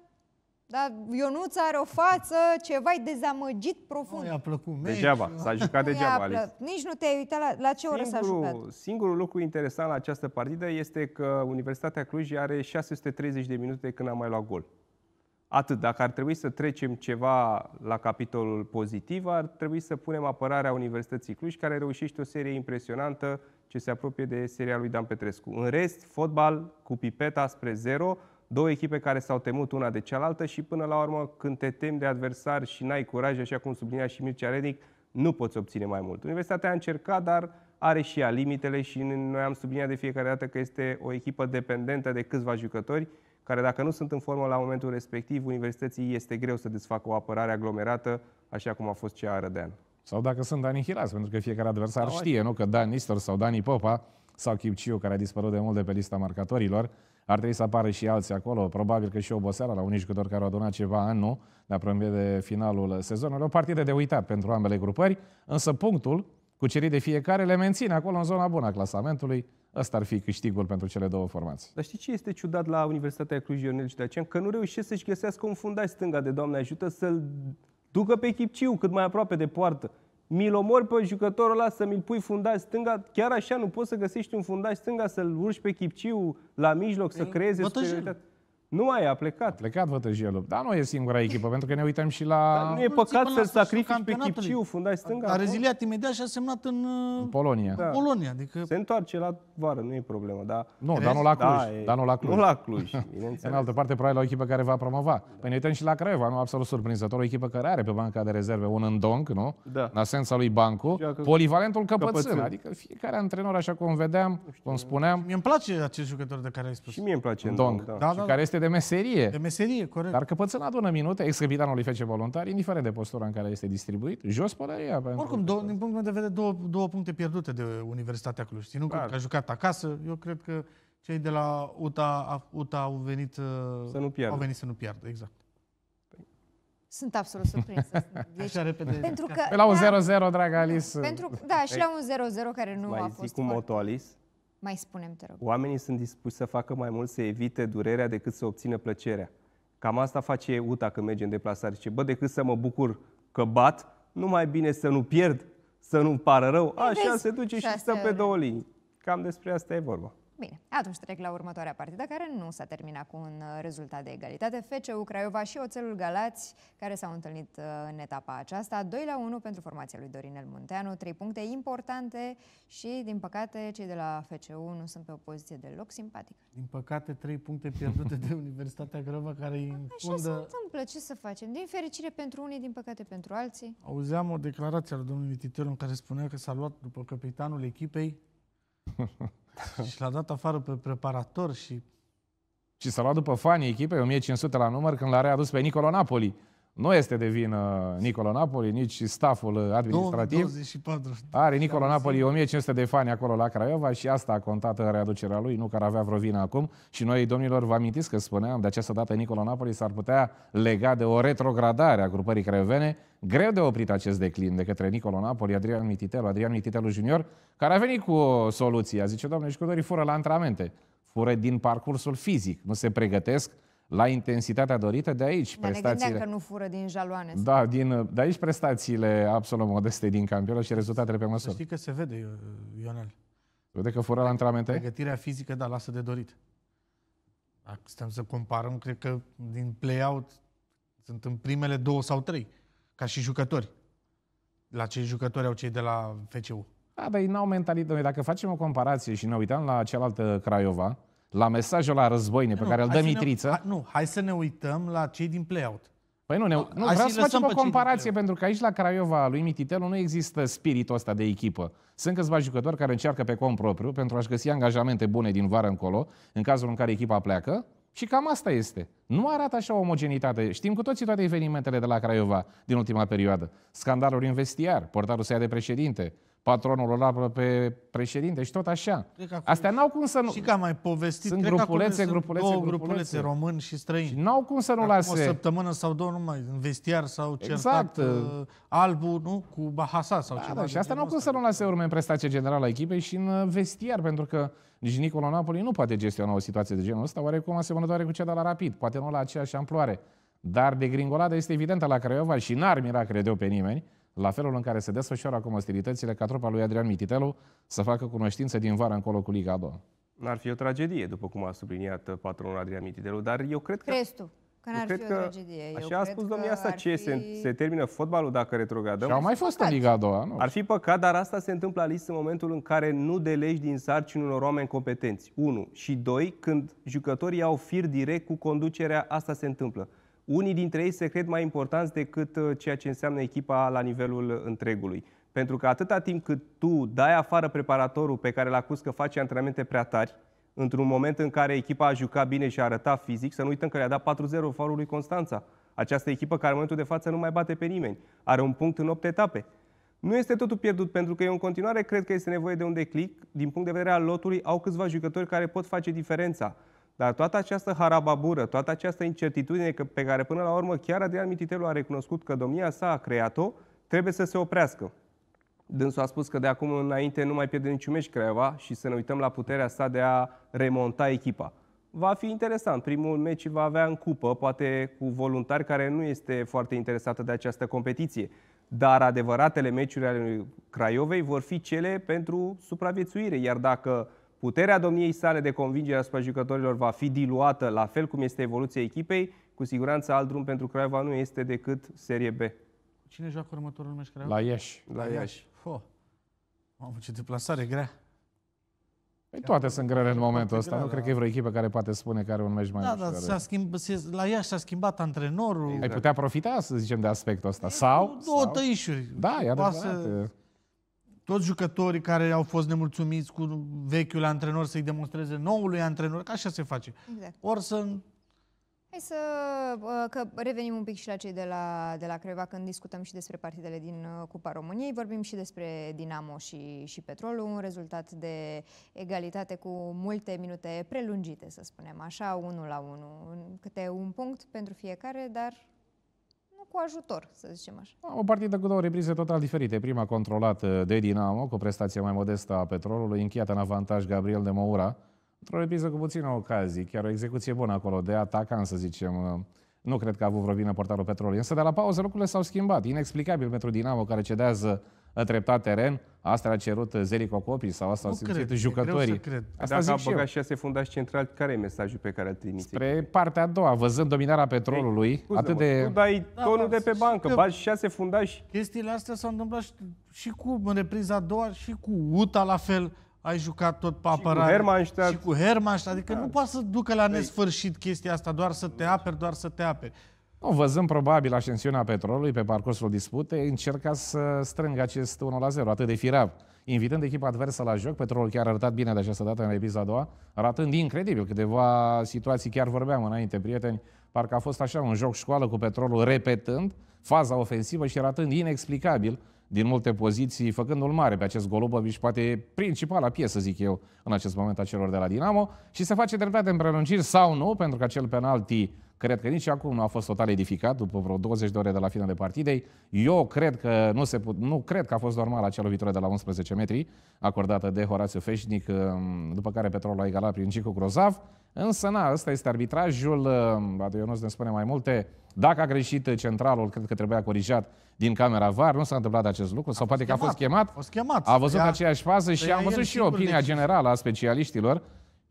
Dar Ionuț are o față, ceva dezamăgit profund. Nu i-a plăcut meci. Degeaba, s-a jucat degeaba, Alex. Nici nu te-ai uitat la, la ce oră s-a jucat. Singurul lucru interesant la această partidă este că Universitatea Cluj are 630 de minute de când a mai luat gol. Atât, dacă ar trebui să trecem ceva la capitolul pozitiv, ar trebui să punem apărarea Universității Cluj, care reușește o serie impresionantă ce se apropie de seria lui Dan Petrescu. În rest, fotbal cu pipeta spre zero, două echipe care s-au temut una de cealaltă și până la urmă, când te temi de adversar și n-ai curaj, așa cum sublinia și Mircea Renic, nu poți obține mai mult. Universitatea a încercat, dar are și ea limitele și noi am subliniat de fiecare dată că este o echipă dependentă de câțiva jucători care dacă nu sunt în formă la momentul respectiv, universității este greu să desfacă o apărare aglomerată, așa cum a fost cea a Rădean. Sau dacă sunt anihilați, pentru că fiecare adversar sau da, știe, așa. nu? Că Dan Nistor sau Dani Popa sau Chipciu, care a dispărut de mult de pe lista marcatorilor, ar trebui să apară și alții acolo, probabil că și oboseala la unii jucători care au adunat ceva în nu? De aproape de finalul sezonului. O partidă de uitat pentru ambele grupări, însă punctul cucerit de fiecare le menține acolo în zona bună a clasamentului, Ăsta ar fi câștigul pentru cele două formații. Dar știi ce este ciudat la Universitatea Cluj Ionel și Dacian? Că nu reușesc să-și găsească un fundaj stânga de Doamne ajută să-l ducă pe Chipciu cât mai aproape de poartă. Mi-l omori pe jucătorul ăla să mi-l pui fundaj stânga, chiar așa nu poți să găsești un fundaj stânga să-l urci pe Chipciu la mijloc, să creeze superioritate. Nu mai a plecat. A plecat Vătăjelul. Dar nu e singura echipă, pentru că ne uităm și la... Dar nu e păcat să-l sacrifici pe Chipciu, fundai stânga. A reziliat imediat și a semnat în, în Polonia. Da. Polonia adică... Se întoarce la vară, nu e problemă. Dar... Nu, dar nu la da, Cluj. Da, e... dar nu la Cluj. Nu la Cluj, În altă parte, probabil la o echipă care va promova. Da. Păi ne uităm și la Craiova, nu absolut surprinzător, o echipă care are pe banca de rezerve un îndonc, nu? Da. În asența lui Bancu, Că... polivalentul Căpățân. Căpățân. Adică fiecare antrenor, așa cum vedeam, cum spuneam... Mie îmi place acest jucător de care ai spus. Și mie îmi place Îndonc. Da. Da, da, care da. este de meserie. De meserie, corect. Dar căpățâna adună minute, ex-capitanul îi face voluntari, indiferent de postura în care este distribuit, jos pălăria. Oricum, do- din punctul meu de vedere, două, două puncte pierdute de Universitatea Cluj. Nu că a jucat acasă, eu cred că cei de la UTA, UTA au venit uh, să nu piardă. Au venit să nu pierdă, exact. Sunt absolut surprinsă. Deci, Așa repede. Pentru că, pe la un 0-0, da. dragă Alice. Pentru, da, și la un 0-0 care nu Mai a fost... Mai cum moto, Alice? Mai spunem, te rog. Oamenii sunt dispuși să facă mai mult, să evite durerea decât să obțină plăcerea. Cam asta face UTA când merge în deplasare. Zice, bă, decât să mă bucur că bat, nu mai bine să nu pierd, să nu pară rău. Păi Așa Vezi? se duce și stă pe două linii. Cam despre asta e vorba. Bine, atunci trec la următoarea partidă, care nu s-a terminat cu un uh, rezultat de egalitate. FCU Craiova și Oțelul Galați, care s-au întâlnit uh, în etapa aceasta. 2 la 1 pentru formația lui Dorinel Munteanu, trei puncte importante și, din păcate, cei de la FCU nu sunt pe o poziție deloc simpatică. Din păcate, trei puncte pierdute de Universitatea Craiova, care îi infundă... Așa se întâmplă, ce să facem? Din fericire pentru unii, din păcate pentru alții. Auzeam o declarație al domnului Titelu în care spunea că s-a luat după capitanul echipei și l-a dat afară pe preparator și... Și s-a luat după fanii echipei, 1500 la număr, când l-a readus pe Nicolo Napoli. Nu este de vină Nicolo Napoli, nici staful administrativ. 24. Are Nicolo da, Napoli 1500 de fani acolo la Craiova și asta a contat în readucerea lui, nu că ar avea vreo vină acum. Și noi, domnilor, vă amintiți că spuneam, de această dată Nicolo Napoli s-ar putea lega de o retrogradare a grupării craiovene. Greu de oprit acest declin de către Nicolo Napoli, Adrian Mititelu, Adrian Mititelu junior, care a venit cu o soluție. A zice, domnule, jucătorii fură la antrenamente, fură din parcursul fizic, nu se pregătesc la intensitatea dorită, de aici Dar prestațiile... Ne că nu fură din jaloane. Da, din, de aici prestațiile absolut modeste din campionat și rezultatele pe măsură. știi că se vede, Ionel. Vede că fură la antrenamente? Pregătirea fizică, da, lasă de dorit. Dacă stăm să comparăm, cred că din play-out sunt în primele două sau trei, ca și jucători. La cei jucători au cei de la FCU. Da, dar ei n-au mentalitate. Dacă facem o comparație și ne uităm la cealaltă Craiova, la mesajul la războine pe nu, care îl dă Mitriță... Ne, nu, hai să ne uităm la cei din play-out. Păi nu, ne, nu vreau să, facem o comparație, pentru că aici la Craiova lui Mititelu nu există spiritul ăsta de echipă. Sunt câțiva jucători care încearcă pe cont propriu pentru a-și găsi angajamente bune din vară încolo, în cazul în care echipa pleacă, și cam asta este. Nu arată așa o omogenitate. Știm cu toții toate evenimentele de la Craiova din ultima perioadă. Scandaluri în vestiar, portarul să ia de președinte, patronul ăla apără pe președinte și tot așa. Astea n-au cum să nu... Și că mai povestit, sunt grupulețe, că grupulețe, grupulețe, grupulețe români și străini. Și n-au cum să nu Acum lase... o săptămână sau două numai în vestiar sau exact. certat uh, albu, nu? Cu Bahasa sau da, ceva. Da, și asta n-au cum să nu lase urme în prestație generală a echipei și în uh, vestiar, pentru că nici Nicolo Napoli nu poate gestiona o situație de genul ăsta, oarecum asemănătoare cu cea de la Rapid, poate nu la aceeași amploare. Dar de gringolada este evidentă la Craiova și n-ar mira, cred eu, pe nimeni, la felul în care se desfășoară acum ostilitățile ca trupa lui Adrian Mititelu să facă cunoștință din vară încolo cu Liga a doua. N-ar fi o tragedie, după cum a subliniat uh, patronul Adrian Mititelu, dar eu cred că... Crestu. Că n-ar fi o tragedie. Eu așa a spus domnia asta, ce, fi... se, se termină fotbalul dacă retrogradăm? Și au mai fost în Liga a doua, nu? Ar fi păcat, dar asta se întâmplă alis în momentul în care nu delegi din sarcini unor oameni competenți. Unu. Și doi, când jucătorii au fir direct cu conducerea, asta se întâmplă. Unii dintre ei se cred mai importanți decât uh, ceea ce înseamnă echipa la nivelul întregului. Pentru că atâta timp cât tu dai afară preparatorul pe care l acuzi că face antrenamente prea tari, într-un moment în care echipa a jucat bine și a arătat fizic, să nu uităm că le-a dat 4-0 farul lui Constanța. Această echipă care în momentul de față nu mai bate pe nimeni. Are un punct în 8 etape. Nu este totul pierdut, pentru că eu în continuare cred că este nevoie de un declic. Din punct de vedere al lotului, au câțiva jucători care pot face diferența. Dar toată această harababură, toată această incertitudine pe care până la urmă chiar Adrian Mititelu a recunoscut că domnia sa a creat-o, trebuie să se oprească. Dânsul a spus că de acum înainte nu mai pierde niciun meci Craiova și să ne uităm la puterea sa de a remonta echipa. Va fi interesant. Primul meci va avea în cupă, poate cu voluntari care nu este foarte interesată de această competiție. Dar adevăratele meciuri ale Craiovei vor fi cele pentru supraviețuire. Iar dacă Puterea domniei sale de convingere asupra jucătorilor va fi diluată, la fel cum este evoluția echipei. Cu siguranță alt drum pentru Craiova nu este decât Serie B. Cine joacă următorul meci Craiova? La Iași. La Iași. Oh. Mamă, ce deplasare grea. Păi toate sunt grele în momentul ăsta. nu cred da. că e vreo echipă care poate spune că are un meci mai Da, dar s-a schimb, la ea și-a schimbat antrenorul. Ai putea profita, să zicem, de aspectul ăsta. sau... Două sau... tăișuri. Da, e adevărat toți jucătorii care au fost nemulțumiți cu vechiul antrenor să-i demonstreze noului antrenor, că așa se face. Exact. Or să... Hai să uh, că revenim un pic și la cei de la, de la Creva când discutăm și despre partidele din uh, Cupa României. Vorbim și despre Dinamo și, și Petrolul, un rezultat de egalitate cu multe minute prelungite, să spunem așa, unul la unul. Câte un punct pentru fiecare, dar cu ajutor, să zicem așa. Da, o partidă cu două reprize total diferite. Prima controlată de Dinamo, cu prestație mai modestă a Petrolului, încheiată în avantaj Gabriel de Moura, într-o repriză cu puțină ocazii, chiar o execuție bună acolo, de atacant, să zicem, nu cred că a avut vreo vină portarul Petrolului. Însă de la pauză lucrurile s-au schimbat. Inexplicabil pentru Dinamo, care cedează treptat teren, asta a cerut Zelico Copii sau asta nu a simțit cred, jucătorii. Asta Dacă a băgat șase fundași central, care e mesajul pe care îl trimiți? Spre partea a doua, văzând dominarea petrolului, Ei, atât de... Tu dai da, tonul da, de pe bancă, că... bagi șase fundași. Chestiile astea s-au întâmplat și cu, în repriza a doua, și cu UTA la fel ai jucat tot pe apărare. Și cu Hermannstadt. Și cu Hermannstadt. Adică da. nu poate să ducă la nesfârșit chestia asta, doar să te aperi, doar să te aperi. Nu, văzând probabil ascensiunea petrolului pe parcursul disputei, încerca să strângă acest 1 la 0, atât de firav. Invitând echipa adversă la joc, petrolul chiar a arătat bine de această dată în repriza a doua, arătând incredibil câteva situații, chiar vorbeam înainte, prieteni, parcă a fost așa un joc școală cu petrolul repetând faza ofensivă și arătând inexplicabil din multe poziții, făcând l mare pe acest Golubovic, poate principala piesă, zic eu, în acest moment a celor de la Dinamo, și se face dreptate în prelungiri sau nu, pentru că acel penalti Cred că nici acum nu a fost total edificat, după vreo 20 de ore de la finele partidei. Eu cred că nu, se put, nu cred că a fost normal acea lovitură de la 11 metri, acordată de Horațiu Feșnic, um, după care Petrol a egalat prin Gicu Grozav. Însă, na, ăsta este arbitrajul, poate um, eu nu ne spune mai multe, dacă a greșit centralul, cred că trebuia corijat din camera VAR, nu s-a întâmplat acest lucru, a sau poate chemat, că a fost chemat, a, fost chemat. a văzut Ia, aceeași fază și am văzut și opinia deci... generală a specialiștilor,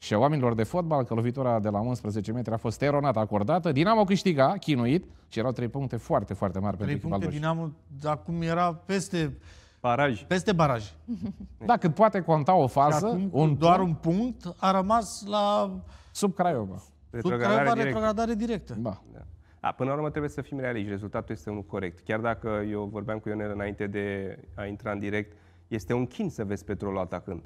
și a oamenilor de fotbal, că lovitura de la 11 metri a fost eronată, acordată. Dinamo câștiga, chinuit, și erau trei puncte foarte, foarte mari trei pentru puncte, Dinamo acum era peste... Baraj. Peste baraj. Da, cât poate conta o fază, acum, un doar punct, un punct a rămas la... Sub Craiova. Retrogradare, sub Craiova, retrogradare directă. Da. da. A, până la urmă trebuie să fim realiști, rezultatul este unul corect. Chiar dacă eu vorbeam cu Ionel înainte de a intra în direct, este un chin să vezi petrolul atacând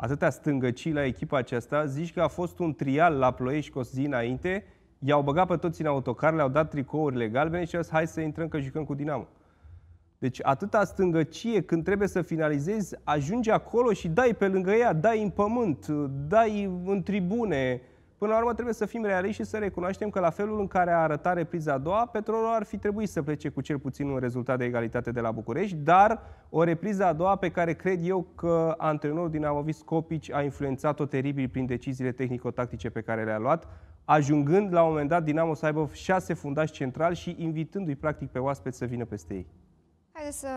atâtea stângăcii la echipa aceasta, zici că a fost un trial la Ploiești cu o zi înainte, i-au băgat pe toți în autocar, le-au dat tricourile galbene și au zis hai să intrăm că jucăm cu Dinamo. Deci atâta stângăcie când trebuie să finalizezi, ajungi acolo și dai pe lângă ea, dai în pământ, dai în tribune, Până la urmă trebuie să fim realiști și să recunoaștem că la felul în care a arătat repriza a doua, petrolul ar fi trebuit să plece cu cel puțin un rezultat de egalitate de la București, dar o repriză a doua pe care cred eu că antrenorul din Amovis Copici a influențat-o teribil prin deciziile tehnico-tactice pe care le-a luat, ajungând la un moment dat Dinamo să aibă șase fundași central și invitându-i practic pe oaspeți să vină peste ei. Haideți să,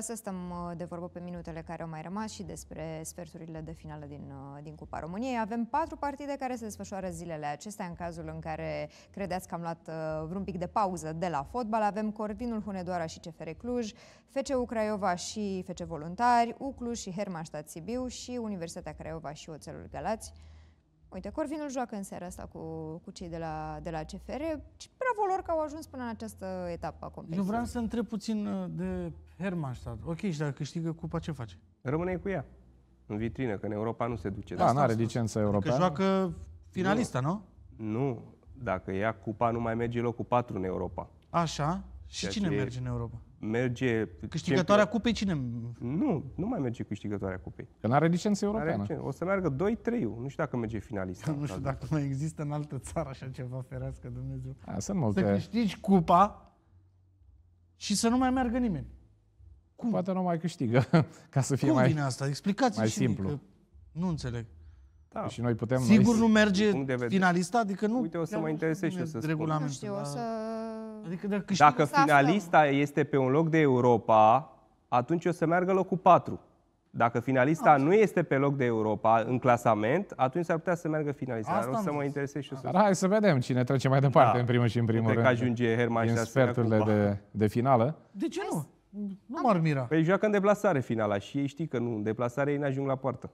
să stăm uh, de vorbă pe minutele care au mai rămas și despre sferturile de finală din, uh, din Cupa României. Avem patru partide care se desfășoară zilele acestea în cazul în care credeți că am luat uh, vreun pic de pauză de la fotbal. Avem Corvinul Hunedoara și CFR Cluj, FCU Craiova și FC Voluntari, Uclu și Hermannstadt Sibiu și Universitatea Craiova și Oțelul Galați. Uite, Corvinul joacă în seara asta cu, cu cei de la, de la CFR. Bravo lor că au ajuns până în această etapă a competiției. Eu vreau să întreb puțin uh, de Hermannstadt. Ok, și dacă câștigă cupa, ce face? Rămâne cu ea în vitrină, că în Europa nu se duce. Da, nu are licență adică europeană. Că joacă finalista, nu? nu? Nu. Dacă ia cupa, nu mai merge locul 4 în Europa. Așa. Și Ceea cine merge în Europa? merge... Câștigătoarea champion... cupei cine? Nu, nu mai merge câștigătoarea cupei. Că nu are licență europeană. Are licență. O să meargă 2-3, nu știu dacă merge finalist. nu știu dacă mai există în altă țară așa ceva, ferească Dumnezeu. A, sunt multe. Să câștigi cupa și să nu mai meargă nimeni. Cum? Poate nu mai câștigă, ca să fie Cum mai... Cum vine asta? Explicați mai și simplu. Mie, că nu înțeleg. Da. Și noi putem Sigur noi, nu merge finalista, adică nu. Uite, o să mă intereseze și o să spun. Nu știu, o să Adică dacă, câștigă dacă finalista aflăm. este pe un loc de Europa, atunci o să meargă locul 4. Dacă finalista Așa. nu este pe loc de Europa în clasament, atunci s-ar putea să meargă finalista. Asta Dar o să mă interesez și o să... Dar hai să vedem cine trece mai departe da. în primul și în primul Uite rând. că ajunge Herman și sferturile de, de finală. De ce nu? Nu m-ar mira. Păi joacă în deplasare finala și ei știi că nu, în deplasare ei n-ajung la poartă.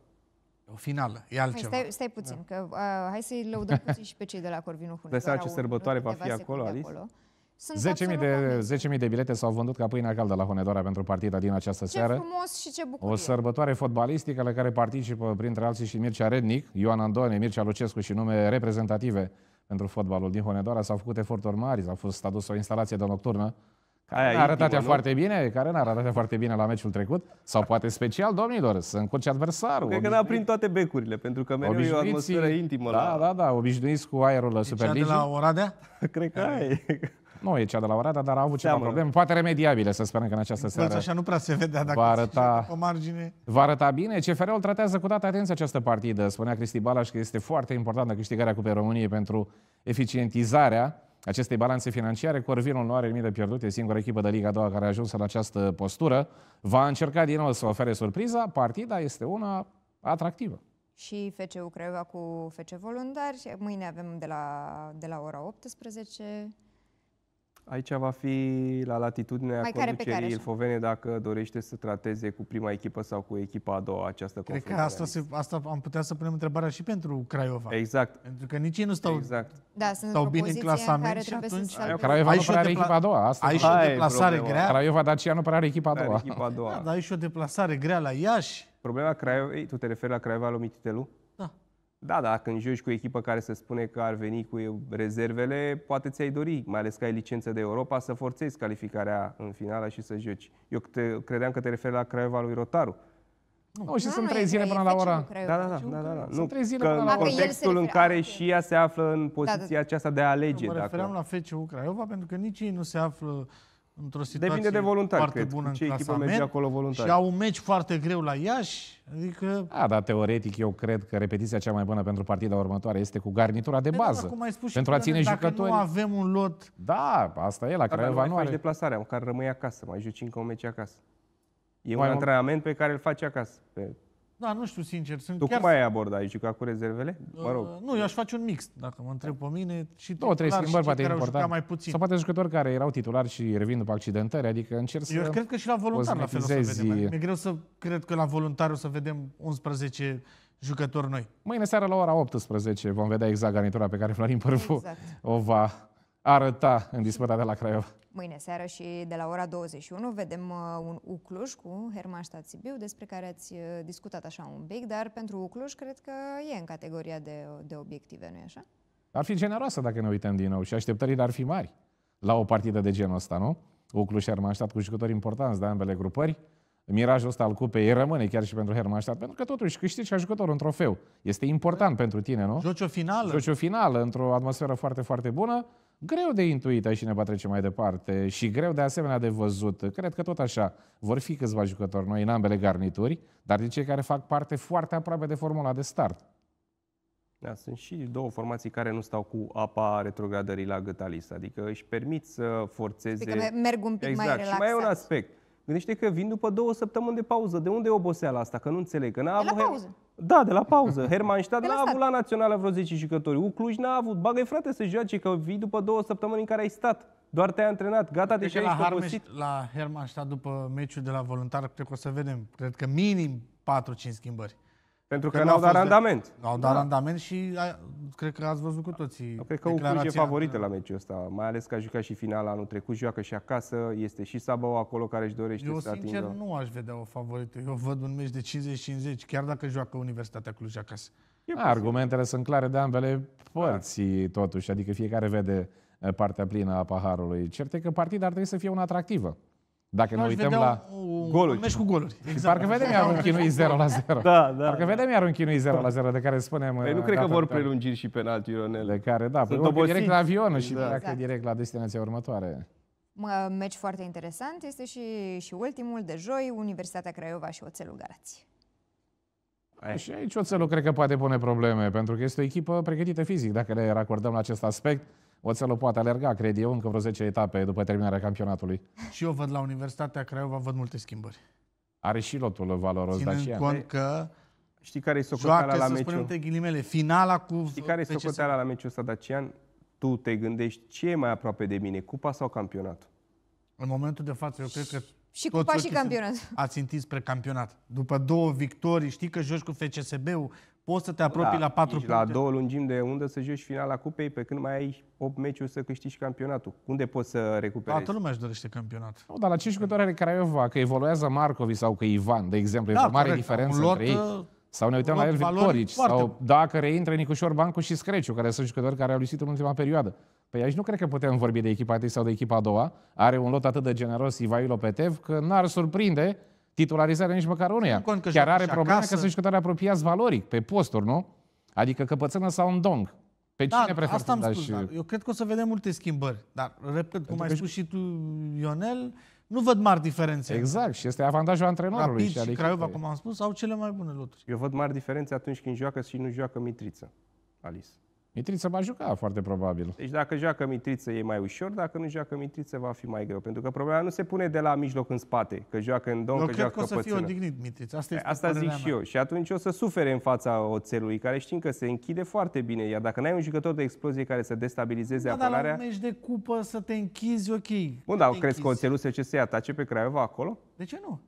O finală, e altceva. Hai, stai, stai puțin, da. că uh, hai să-i lăudăm puțin și pe cei de la Corvinu Hunedoara. Vă ce sărbătoare va fi acolo, Alice? Acolo. Sunt 10.000 de, 10 de bilete s-au vândut ca pâinea caldă la Hunedoara pentru partida din această ce seară. Ce frumos și ce bucurie! O sărbătoare fotbalistică la care participă printre alții și Mircea Rednic, Ioan Andone, Mircea Lucescu și nume reprezentative pentru fotbalul din Hunedoara. S-au făcut eforturi mari, a fost adus o instalație de nocturnă care n-a arătat ea foarte bine, care n-a arătat foarte bine la meciul trecut, sau poate special, domnilor, să încurce adversarul. Cred că n-a prins toate becurile, pentru că mereu e o atmosferă intimă. Da, la... da, da, obișnuiți cu aerul la Superligii. de la Oradea? Cred că da. ai. Nu e cea de la Oradea, dar a avut ceva probleme, poate remediabile, să sperăm că în această seară. Așa nu prea se vedea dacă va arăta, o margine. Va arăta bine. CFR-ul tratează cu toată atenția această partidă. Spunea Cristi Balaș că este foarte importantă câștigarea Cupei României pentru eficientizarea acestei balanțe financiare. Corvinul nu are nimic de pierdut, e singura echipă de Liga 2 care a ajuns la această postură. Va încerca din nou să ofere surpriza. Partida este una atractivă și FCU Craiova cu FC Voluntari. Mâine avem de la, de la ora 18 Aici va fi la latitudinea Mai conducerii Ilfovene dacă dorește să trateze cu prima echipă sau cu echipa a doua această Cred Cred că asta, se, asta am putea să punem întrebarea și pentru Craiova. Exact. Pentru că nici ei nu stau, exact. da, sunt stau bine în clasament și atunci... Craiova nu și are echipa a doua. Asta ai și o deplasare grea. Craiova Dacia nu prea are echipa a doua. Echipa a doua. Da, dar ai și o deplasare grea la Iași. Problema Craiovei, tu te referi la Craiova lui Mititelu? Da, da. când joci cu o echipă care se spune că ar veni cu rezervele, poate ți-ai dori, mai ales că ai licență de Europa, să forțezi calificarea în finală și să joci. Eu te, credeam că te referi la Craiova lui Rotaru. Nu, nu și da, sunt trei zile până la ora. Da, da, da, da, da, da. Sunt trei zile până la ora. Contextul în care și ea se află în da, da. poziția aceasta de a alege. Mă dacă... la FCU Craiova pentru că nici ei nu se află într-o situație Depinde de voluntari, foarte cred. bună Ce echipă merge acolo voluntari. Și au un meci foarte greu la Iași, adică... A, dar teoretic eu cred că repetiția cea mai bună pentru partida următoare este cu garnitura de bază. Pentru, cum ai spus pentru și a ține dacă jucători. nu avem un lot... Da, asta e, la care da, Craiova nu are... deplasarea, măcar rămâi acasă, mai joci încă un meci acasă. E mai un antrenament pe care îl faci acasă, pe da, nu știu, sincer. Sunt tu chiar... cum ai aborda aici? Ca cu rezervele? Mă rog. Uh, nu, eu aș face un mix, dacă mă întreb pe mine. Și Două, trei schimbări, poate important. Mai puțin. Sau poate jucători care erau titulari și revin după accidentări, adică încerc să... Eu cred că și la voluntar la fel o să vedem. Mi-e adică greu să cred că la voluntar o să vedem 11 jucători noi. Mâine seara la ora 18 vom vedea exact garnitura pe care Florin Părvu exact. o va arăta în disputa de la Craiova mâine seară și de la ora 21 vedem uh, un Ucluș cu Hermannstadt Sibiu, despre care ați uh, discutat așa un pic, dar pentru Ucluș cred că e în categoria de, de obiective, nu-i așa? Ar fi generoasă dacă ne uităm din nou și așteptările ar fi mari la o partidă de genul ăsta, nu? Ucluș și Hermannstadt cu jucători importanți de ambele grupări. Mirajul ăsta al cupei rămâne chiar și pentru Hermannstadt, pentru că totuși câștigi ca jucător un trofeu. Este important pentru tine, nu? Joci o finală. Joci o finală într-o atmosferă foarte, foarte bună greu de intuit ne va trece mai departe și greu de asemenea de văzut. Cred că tot așa vor fi câțiva jucători noi în ambele garnituri, dar din cei care fac parte foarte aproape de formula de start. Da, sunt și două formații care nu stau cu apa retrogradării la gâtalis, adică își permit să forțeze... Adică merg un pic exact. mai relaxat. Și mai e un aspect. Gândește că vin după două săptămâni de pauză. De unde e oboseala asta? Că nu înțeleg. Că n-a de avut la pauză. Her... Da, de la pauză. Stad n-a avut la națională vreo 10 jucători. Ucluj n-a avut. Bagă frate să joace, că vii după două săptămâni în care ai stat. Doar te-ai antrenat. Gata, de deci ce ești Harmeș, obosit. La Stad, după meciul de la voluntar, cred că o să vedem. Cred că minim 4-5 schimbări. Pentru că, că n-au dat randament. N-au dat da. randament și cred că ați văzut cu toții Eu cred că Ucluj e favorită la meciul ăsta, mai ales că a jucat și finala anul trecut, joacă și acasă, este și Sabau acolo care își dorește Eu, să sincer, nu aș vedea o favorită. Eu văd un meci de 50-50, chiar dacă joacă Universitatea Cluj acasă. da, argumentele sunt clare de ambele părți, da. totuși, adică fiecare vede eh, partea plină a paharului. Cert e că partida ar trebui să fie una atractivă. Dacă ne uităm la o... goluri. Mergi cu goluri. Păi exact. Și parcă vedem iar un da. chinui 0 la 0. Da, da. Parcă da. vedem iar un chinui 0 la 0 de care spunem... Păi nu uh, cred că vor prelungiri și penalti, Ionel. De care, da, Sunt păi direct la avion și da. pleacă exact. direct la destinația următoare. Meci foarte interesant este și, și ultimul de joi, Universitatea Craiova și Oțelul Galați. Și aici Oțelul cred că poate pune probleme, pentru că este o echipă pregătită fizic. Dacă le racordăm la acest aspect, Oțelul poate alerga, cred eu, încă vreo 10 etape după terminarea campionatului. Și eu văd la Universitatea Craiova, văd multe schimbări. Are și lotul valoros Ținând Dacian. cont că Știi care e socoteala la meciul? Joacă, să ghilimele, finala cu... Știi care e socoteala la meciul ăsta, Dacian? Tu te gândești ce e mai aproape de mine, cupa sau campionatul? În momentul de față, eu cred că și cupa și campionat. Ați țintit spre campionat. După două victorii, știi că joci cu FCSB-ul, poți să te da, apropii da, la patru puncte. La două lungimi de undă să joci finala cupei, pe când mai ai 8 meciuri să câștigi campionatul. Unde poți să recuperezi? Toată lumea își dorește campionat. Nu, dar la ce jucători are Craiova, că evoluează Marcovi sau că Ivan, de exemplu, da, e o mare corect. diferență un lot, între ei. Sau ne uităm la el Victorici, foarte... sau dacă reintră Nicușor Bancu și Screciu, care sunt jucători care au lisit în ultima perioadă. Păi aici nu cred că putem vorbi de echipa 1 sau de echipa a doua. Are un lot atât de generos Ivai Petev că n-ar surprinde titularizarea nici măcar unuia. Chiar are probleme că sunt jucători apropiați valoric, pe posturi, nu? Adică Căpățână sau un dong. Pe da, cine prefer asta am spus, și... da. Eu cred că o să vedem multe schimbări. Dar, repet, cum ai spus și tu, Ionel, nu văd mari diferențe. Exact, și este avantajul antrenorului. Rapid și, și adică Craiova, cum am spus, au cele mai bune loturi. Eu văd mari diferențe atunci când joacă și nu joacă Mitriță, Alice. Mitriță va juca foarte probabil. Deci dacă joacă Mitriță e mai ușor, dacă nu joacă Mitriță va fi mai greu. Pentru că problema nu se pune de la mijloc în spate, că joacă în domn, că cred joacă că o să pățână. fie odignit Mitriță. Asta, este Asta zic și eu. Și atunci o să sufere în fața oțelului, care știm că se închide foarte bine. Iar dacă n-ai un jucător de explozie care să destabilizeze da, apărarea... Dar la un meci de cupă să te închizi, ok. Bun, dar crezi că oțelul se ce se atace pe Craiova acolo? De ce nu?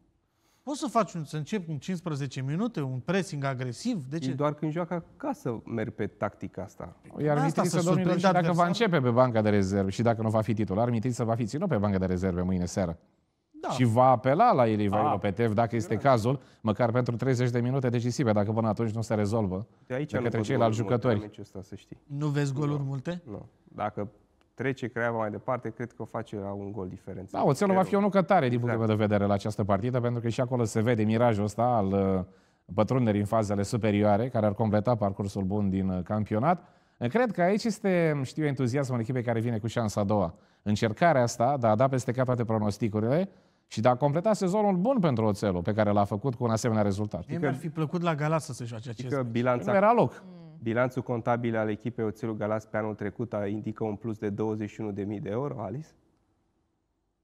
Poți să faci un, să încep în 15 minute un pressing agresiv? De ce? E doar când joacă acasă merg pe tactica asta. Păi iar să domnilor, și dacă va începe pe banca de rezerve și dacă nu va fi titular, să va fi ținut pe banca de rezerve mâine seară. Da. Și va apela la el Ivan ah. Lopetev, dacă este exact. cazul, măcar pentru 30 de minute decisive, dacă până atunci nu se rezolvă de, aici de către ceilalți jucători. Ăsta, să știi. Nu vezi goluri nu. multe? Nu. Dacă trece Craiova mai departe, cred că o face la un gol diferență. Da, Oțelul va fi o nucă tare din exact. punct de exact. vedere la această partidă, pentru că și acolo se vede mirajul ăsta al pătrunderii uh, în fazele superioare, care ar completa parcursul bun din uh, campionat. Uh, cred că aici este, um, știu, entuziasmul echipei care vine cu șansa a doua. Încercarea asta de a da peste cap toate pronosticurile, și de a completa sezonul bun pentru Oțelul, pe care l-a făcut cu un asemenea rezultat. Mie mi-ar fi plăcut la Gala să se joace acest Că adică Era loc. Bilanțul contabil al echipei Oțelul Galas pe anul trecut indică un plus de 21.000 de euro, Alice.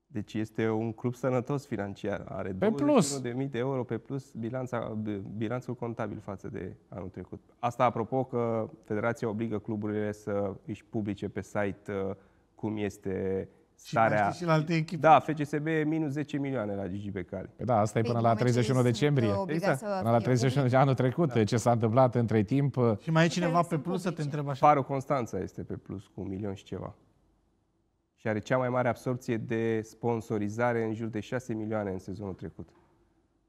Deci este un club sănătos financiar. Are pe 21.000 plus. de mii de euro pe plus bilanța, bilanțul contabil față de anul trecut. Asta apropo că federația obligă cluburile să își publice pe site uh, cum este starea... Și, și la alte echipe. Da, FCSB minus 10 milioane la Gigi Becali. Păi da, asta e până la 31 decembrie. Uh, exact. Până la 31 de anul trecut, da. ce s-a întâmplat între timp. Uh, și mai e cineva pe plus să te întreb așa? Paru Constanța este pe plus cu un milion și ceva. Și are cea mai mare absorpție de sponsorizare în jur de 6 milioane în sezonul trecut.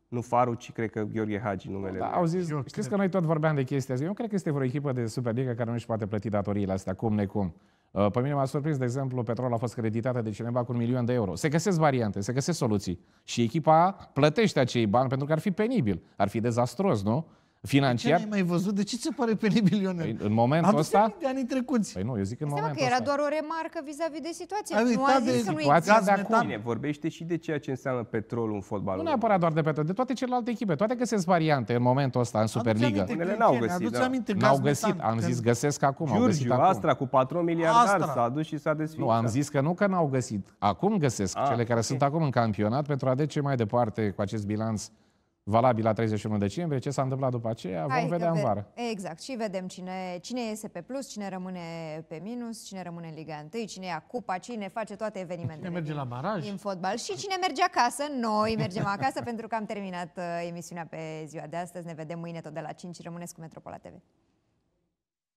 Nu Faru, ci cred că Gheorghe Hagi numele. Da, au zis, știți cred. că noi tot vorbeam de chestia asta. Eu cred că este vreo echipă de Superliga care nu își poate plăti datoriile astea, cum necum. Uh, pe mine m-a surprins, de exemplu, Petrol a fost creditată de cineva cu un milion de euro. Se găsesc variante, se găsesc soluții. Și echipa plătește acei bani pentru că ar fi penibil, ar fi dezastros, nu? financiar. ce ai mai văzut? De ce ți pare penibil, Ionel? Păi, în momentul Adu ăsta... de ani trecuți. Păi nu, eu zic în Seama momentul că era ăsta. doar o remarcă vis-a-vis de situație. Ai nu a zis de că nu De acum. Bine, vorbește și de ceea ce înseamnă petrolul în fotbal. Nu neapărat doar de petrol, de toate celelalte echipe. Toate că sunt variante în momentul ăsta în Superliga. Unele n-au găsit. Da. aminte da. n-au găsit, am zis găsesc acum. Giurgiu, Astra cu 4 miliarde s-a dus și s-a desfințat. Nu, am zis că nu că n-au găsit. Acum găsesc ah, cele care sunt acum în campionat pentru a duce mai departe cu acest bilanț valabil la 31 decembrie, ce s-a întâmplat după aceea, Hai vom vedea ve în vară. Exact, și vedem cine, cine iese pe plus, cine rămâne pe minus, cine rămâne în Liga 1, cine ia cupa, cine face toate evenimentele. Cine merge din, la baraj. În fotbal și cine merge acasă. Noi mergem acasă pentru că am terminat uh, emisiunea pe ziua de astăzi. Ne vedem mâine tot de la 5. Rămâneți cu Metropola TV.